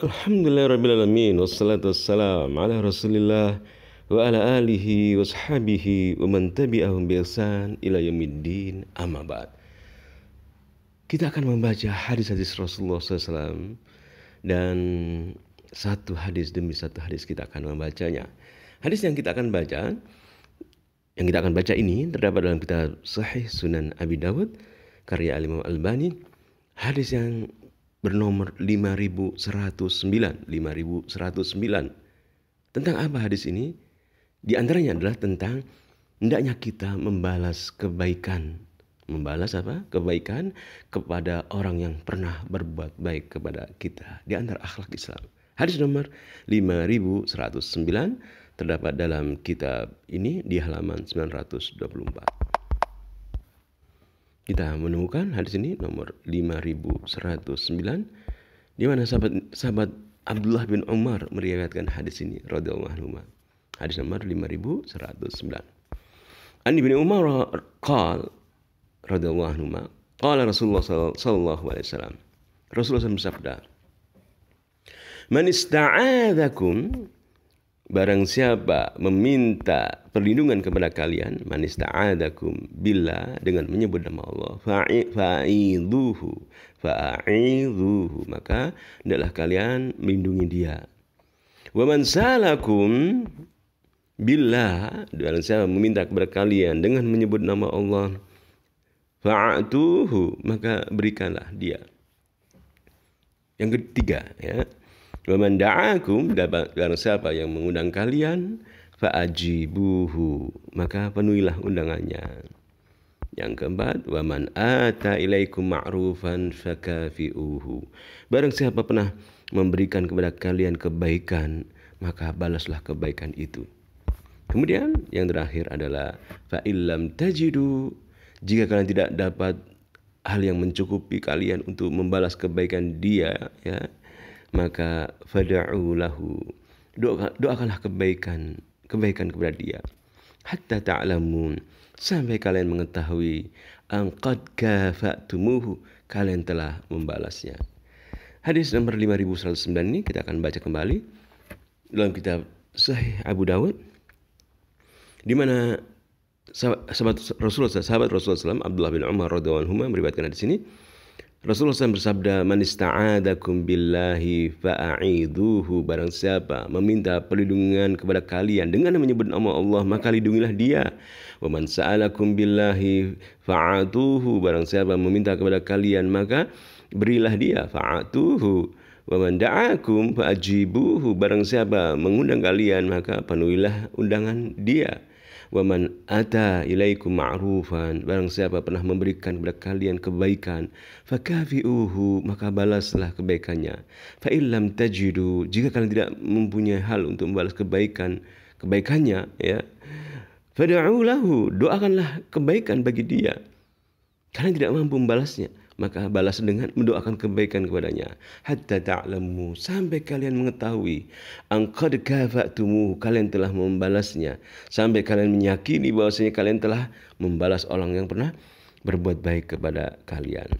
Alhamdulillahirrabbilalamin Wassalatu wassalam ala rasulillah Wa ala alihi wa sahabihi Wa man tabi'ahum ila yamiddin amma Kita akan membaca hadis-hadis Rasulullah SAW Dan satu hadis demi satu hadis kita akan membacanya Hadis yang kita akan baca Yang kita akan baca ini terdapat dalam kitab Sahih Sunan Abi Dawud Karya al Albani Hadis yang bernomor 5109, 5109. Tentang apa hadis ini? Di antaranya adalah tentang hendaknya kita membalas kebaikan. Membalas apa? Kebaikan kepada orang yang pernah berbuat baik kepada kita. Di antara akhlak Islam. Hadis nomor 5109 terdapat dalam kitab ini di halaman 924. Kita menemukan hadis ini nomor 5109 di mana sahabat sahabat Abdullah bin Umar meriwayatkan hadis ini radhiyallahu anhu. Hadis nomor 5109. An bin Umar qaal radhiyallahu anhu qala Rasulullah sallallahu alaihi wasallam. Rasulullah SAW bersabda, "Man ista'adzakum Barang siapa meminta perlindungan kepada kalian, manista'adakum bila dengan menyebut nama Allah, fa'idhuhu, fa'idhuhu, maka adalah kalian melindungi dia. Wa man salakum bila barang siapa meminta kepada kalian dengan menyebut nama Allah, fa'atuhu, maka berikanlah dia. Yang ketiga, ya, Waman da'akum dan siapa yang mengundang kalian fa'ajibuhu maka penuhilah undangannya. Yang keempat, waman ata ilaikum ma'rufan fakafi'uhu. Barang siapa pernah memberikan kepada kalian kebaikan, maka balaslah kebaikan itu. Kemudian yang terakhir adalah fa'illam tajidu. Jika kalian tidak dapat hal yang mencukupi kalian untuk membalas kebaikan dia, ya maka fad'u doakanlah kebaikan kebaikan kepada dia hatta ta'lamun sampai kalian mengetahui angkat kafatumuhu kalian telah membalasnya hadis nomor 5009 ini kita akan baca kembali dalam kitab Sahih Abu Dawud di mana sahabat Rasulullah sahabat Rasulullah SAW, Abdullah bin Umar radhiyallahu anhu meriwayatkan hadis ini Rasulullah SAW bersabda, "Man ista'adakum billahi fa'aiduhu." Barang siapa meminta perlindungan kepada kalian dengan menyebut nama Allah, maka lindungilah dia. "Wa man sa'alakum billahi fa'atuhu." Barang siapa meminta kepada kalian, maka berilah dia, fa'atuhu. "Wa man da'akum fa'ajibuhu." Barang siapa mengundang kalian, maka penuhilah undangan dia wa man ata ilaikum ma'rufan barang siapa pernah memberikan kepada kalian kebaikan fakafi'uhu maka balaslah kebaikannya fa illam tajidu jika kalian tidak mempunyai hal untuk membalas kebaikan kebaikannya ya fad'u lahu doakanlah kebaikan bagi dia kalian tidak mampu membalasnya maka balas dengan mendoakan kebaikan kepadanya hatta ta'lamu sampai kalian mengetahui angkad kafatumu kalian telah membalasnya sampai kalian meyakini bahwasanya kalian telah membalas orang yang pernah berbuat baik kepada kalian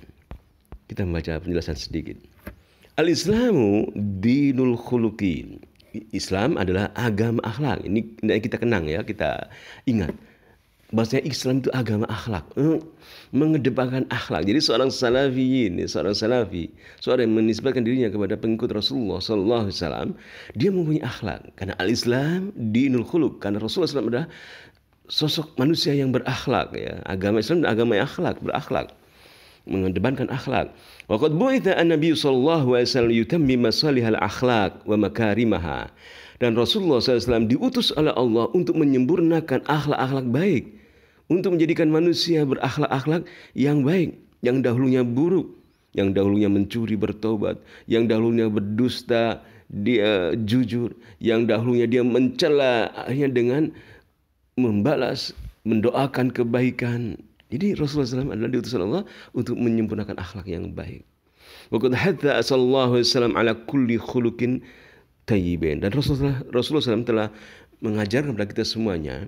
kita membaca penjelasan sedikit al-islamu dinul khuluqin Islam adalah agama akhlak. Ini kita kenang ya, kita ingat bahasanya Islam itu agama akhlak hmm, mengedepankan akhlak jadi seorang salafi ini seorang salafi seorang yang menisbatkan dirinya kepada pengikut Rasulullah SAW dia mempunyai akhlak karena al Islam dinul khuluk karena Rasulullah SAW adalah sosok manusia yang berakhlak ya agama Islam agama yang akhlak berakhlak mengedepankan akhlak. Waqad bu'itha an nabi sallallahu alaihi wasallam yutammima salihal akhlak wa makarimaha. Dan Rasulullah SAW diutus oleh Allah untuk menyempurnakan akhlak-akhlak baik untuk menjadikan manusia berakhlak-akhlak yang baik, yang dahulunya buruk, yang dahulunya mencuri bertobat, yang dahulunya berdusta dia eh, jujur, yang dahulunya dia mencela akhirnya dengan membalas, mendoakan kebaikan. Jadi Rasulullah SAW adalah diutus Allah untuk menyempurnakan akhlak yang baik. Waktu hatta sallallahu alaihi wasallam ala kulli khuluqin tayyibin. Dan Rasulullah Rasulullah SAW telah mengajarkan kepada kita semuanya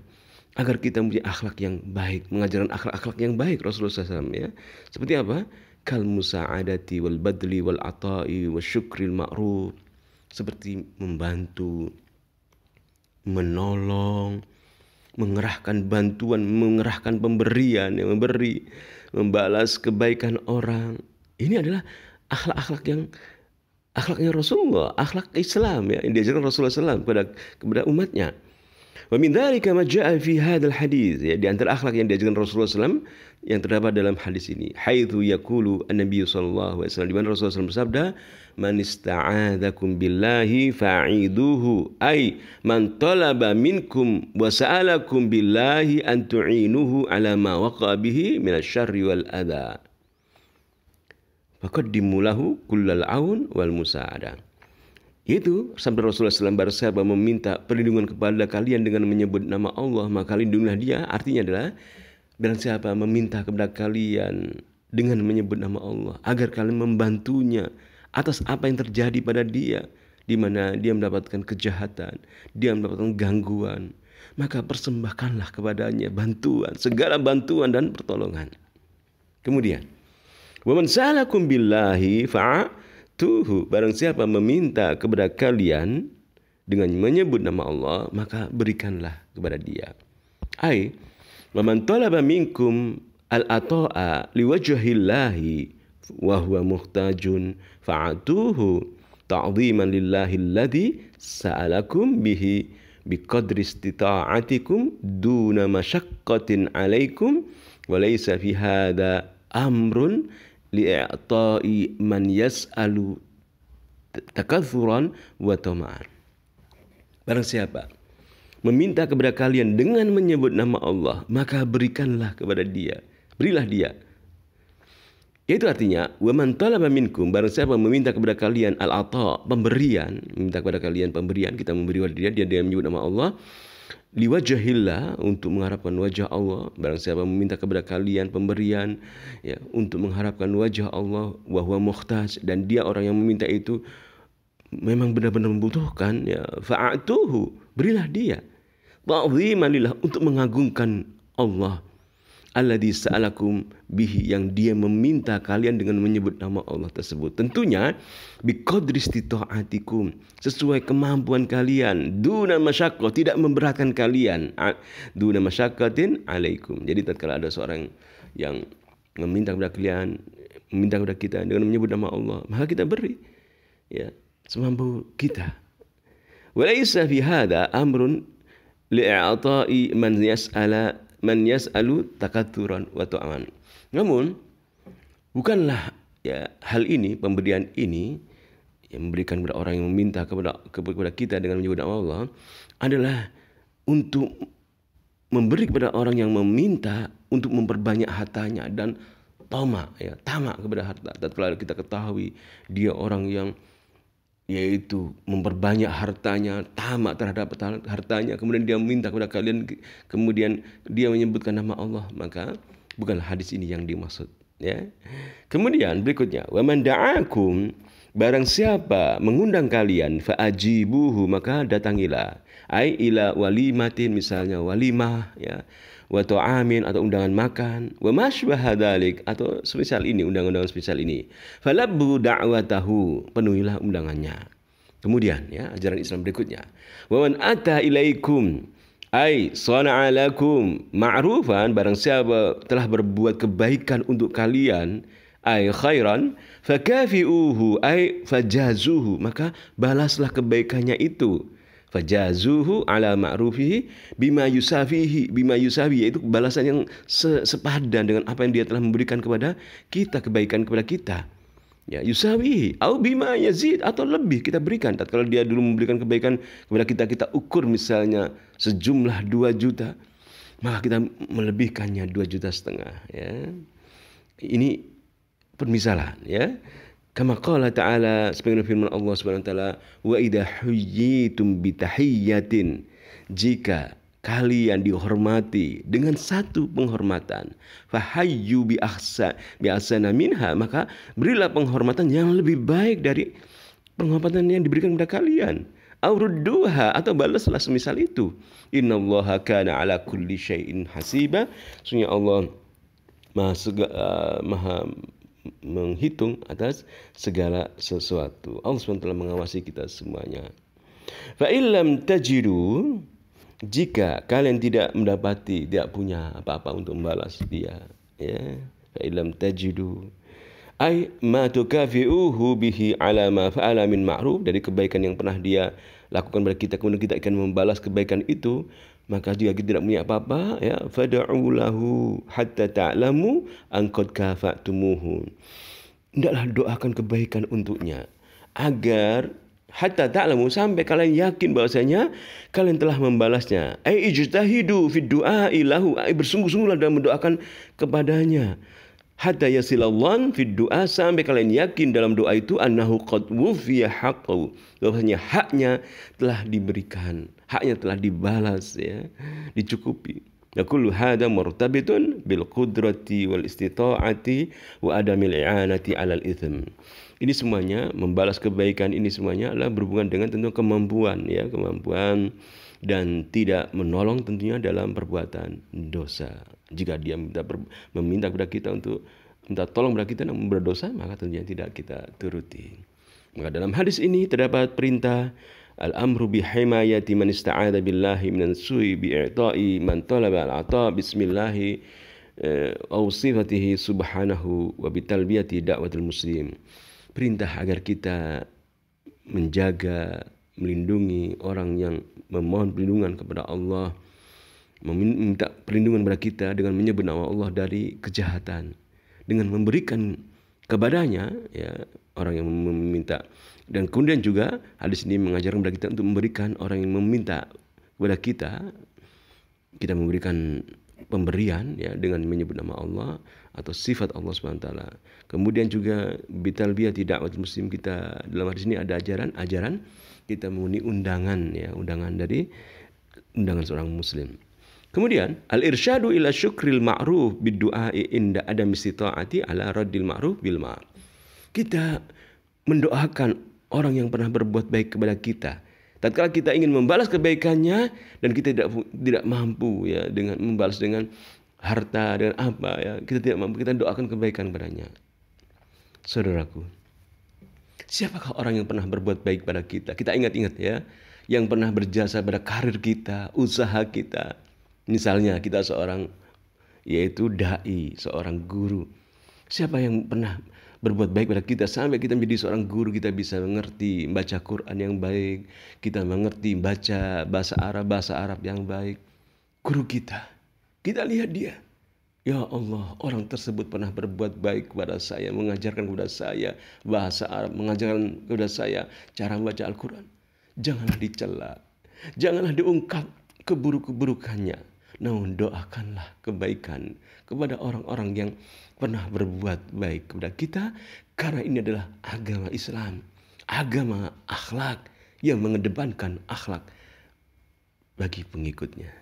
agar kita punya akhlak yang baik, mengajarkan akhlak-akhlak yang baik Rasulullah SAW ya. Seperti apa? Kal musa'adati wal badli wal ata'i wal syukril ma'ruf. Seperti membantu, menolong, mengerahkan bantuan, mengerahkan pemberian yang memberi, membalas kebaikan orang. Ini adalah akhlak-akhlak yang akhlaknya Rasulullah, akhlak Islam ya yang diajarkan Rasulullah SAW kepada kepada umatnya. Wa min dzalika ma jaa ya di antara akhlak yang diajarkan Rasulullah SAW yang terdapat dalam hadis ini. Haitsu yaqulu an-nabi sallallahu alaihi wasallam di Rasulullah SAW bersabda, "Man ista'adzakum billahi fa'iduhu." Ai man talaba minkum wa sa'alakum billahi an tu'inuhu ala ma waqa'a bihi minasyarri wal adza. Faqad dimulahu kullal aun wal musa'adah. Itu sabda Rasulullah SAW bersahabat meminta perlindungan kepada kalian dengan menyebut nama Allah maka lindungilah dia artinya adalah dan siapa meminta kepada kalian dengan menyebut nama Allah agar kalian membantunya atas apa yang terjadi pada dia di mana dia mendapatkan kejahatan, dia mendapatkan gangguan, maka persembahkanlah kepadanya bantuan, segala bantuan dan pertolongan. Kemudian, "Wa man salakum billahi fa Tuhu barang siapa meminta kepada kalian dengan menyebut nama Allah maka berikanlah kepada dia. Ai man talaba minkum al-ata'a liwajhillahi wa huwa muhtajun fa'atuhu ta'dhiman lillahi alladhi sa'alakum bihi biqadri istita'atikum duna masyaqqatin alaikum wa laysa fi hadha amrun li'a'ta'i man yas'alu takathuran wa tama'an. Barang siapa meminta kepada kalian dengan menyebut nama Allah, maka berikanlah kepada dia. Berilah dia. Itu artinya, waman talaba minkum, barang siapa meminta kepada kalian al-ata, pemberian, meminta kepada kalian pemberian, kita memberi kepada dia, dia dengan menyebut nama Allah, liwajahillah untuk mengharapkan wajah Allah barang siapa meminta kepada kalian pemberian ya untuk mengharapkan wajah Allah bahwa muhtaj dan dia orang yang meminta itu memang benar-benar membutuhkan ya fa'atuhu berilah dia ta'ziman lillah untuk mengagungkan Allah alladzi sa'alakum bihi yang dia meminta kalian dengan menyebut nama Allah tersebut. Tentunya biqadri istita'atikum sesuai kemampuan kalian duna masyaqqah tidak memberatkan kalian duna masyaqqatin alaikum. Jadi tatkala ada seorang yang meminta kepada kalian meminta kepada kita dengan menyebut nama Allah maka kita beri ya semampu kita. Walaysa fi hada amrun li'ata'i man yas'ala man yas'alu takaturan wa tu'aman. Namun bukanlah ya hal ini pemberian ini yang memberikan kepada orang yang meminta kepada kepada kita dengan menyebut nama Allah adalah untuk memberi kepada orang yang meminta untuk memperbanyak hartanya dan tamak ya tamak kepada harta tatkala kita ketahui dia orang yang yaitu memperbanyak hartanya, tamak terhadap hartanya, kemudian dia minta kepada kalian, kemudian dia menyebutkan nama Allah, maka bukan hadis ini yang dimaksud. Ya. Kemudian berikutnya, waman da'akum Barang siapa mengundang kalian faajibuhu maka datangilah. Ai ila walimatin misalnya walimah ya. Wa ta'amin atau undangan makan, wa masbah dalik atau spesial ini undangan-undangan spesial ini. Falabbu da'watahu, penuhilah undangannya. Kemudian ya ajaran Islam berikutnya. Wa man ata ilaikum Ai sana'a lakum ma'rufan barang siapa telah berbuat kebaikan untuk kalian ay khairan fakafi'uhu ay fajazuhu maka balaslah kebaikannya itu fajazuhu ala ma'rufihi bima yusafihi bima yusafi yaitu balasan yang se sepadan dengan apa yang dia telah memberikan kepada kita kebaikan kepada kita ya yusawihi au bima yazid atau lebih kita berikan tatkala dia dulu memberikan kebaikan kepada kita kita ukur misalnya sejumlah 2 juta maka kita melebihkannya 2 juta setengah ya ini permisalan ya. Kama qala ta'ala sebagaimana firman Allah Subhanahu wa taala wa idha huyyitum bitahiyyatin jika kalian dihormati dengan satu penghormatan fahayyu bi ahsa bi ahsana minha maka berilah penghormatan yang lebih baik dari penghormatan yang diberikan kepada kalian aurudduha atau balaslah semisal itu allaha kana ala kulli syai'in hasiba sunnah Allah maha, uh, maha menghitung atas segala sesuatu. Allah SWT telah mengawasi kita semuanya. Fa illam jika kalian tidak mendapati, tidak punya apa-apa untuk membalas dia, ya. Fa illam tajidu ay ma tukafi'uhu bihi ala ma fa'ala min dari kebaikan yang pernah dia lakukan pada kita kemudian kita akan membalas kebaikan itu maka dia kita tidak punya apa-apa ya fad'u lahu hatta ta'lamu an qad kafatumuhu hendaklah doakan kebaikan untuknya agar hatta ta'lamu sampai kalian yakin bahwasanya kalian telah membalasnya ai ijtahidu fid du'a ilahu bersungguh-sungguhlah dalam mendoakan kepadanya hatta yasilallan fid doa sampai kalian yakin dalam doa itu annahu qad wufiya haqqu bahwasanya haknya telah diberikan haknya telah dibalas ya dicukupi Ya kullu hadha murtabitun bil qudrati wal istita'ati wa adamil i'anati 'alal itsm Ini semuanya membalas kebaikan ini semuanya adalah berhubungan dengan tentu kemampuan ya, kemampuan dan tidak menolong tentunya dalam perbuatan dosa. Jika dia minta ber, meminta kepada kita untuk minta tolong kepada kita namun berdosa, maka tentunya tidak kita turuti. Maka dalam hadis ini terdapat perintah Al-amru himayati man ista'adha billahi minan su'i bi'i'ta'i man talaba al-ata bismillahi eh, au sifatihi subhanahu wa bitalbiyati da'watul muslim. Perintah agar kita menjaga, melindungi orang yang memohon perlindungan kepada Allah meminta perlindungan kepada kita dengan menyebut nama Allah dari kejahatan dengan memberikan kepadanya ya orang yang meminta dan kemudian juga hadis ini mengajarkan kepada kita untuk memberikan orang yang meminta kepada kita kita memberikan pemberian ya dengan menyebut nama Allah atau sifat Allah Subhanahu taala. Kemudian juga bitalbiyah tidak muslim kita dalam hadis ini ada ajaran-ajaran kita memenuhi undangan ya, undangan dari undangan seorang muslim. Kemudian al-irsyadu ila syukril ma'ruf biddu'ai inda ada misitohati ala radil ma'ruf bil ma'ruf. Kita mendoakan orang yang pernah berbuat baik kepada kita. Tatkala kita ingin membalas kebaikannya dan kita tidak tidak mampu ya dengan membalas dengan harta dengan apa ya kita tidak mampu kita doakan kebaikan padanya saudaraku siapakah orang yang pernah berbuat baik pada kita kita ingat-ingat ya yang pernah berjasa pada karir kita usaha kita Misalnya kita seorang yaitu dai, seorang guru. Siapa yang pernah berbuat baik pada kita sampai kita menjadi seorang guru kita bisa mengerti baca Quran yang baik, kita mengerti baca bahasa Arab bahasa Arab yang baik. Guru kita, kita lihat dia. Ya Allah, orang tersebut pernah berbuat baik kepada saya, mengajarkan kepada saya bahasa Arab, mengajarkan kepada saya cara membaca Al-Quran. Janganlah dicela, janganlah diungkap keburuk-keburukannya namun doakanlah kebaikan kepada orang-orang yang pernah berbuat baik kepada kita karena ini adalah agama Islam, agama akhlak yang mengedepankan akhlak bagi pengikutnya.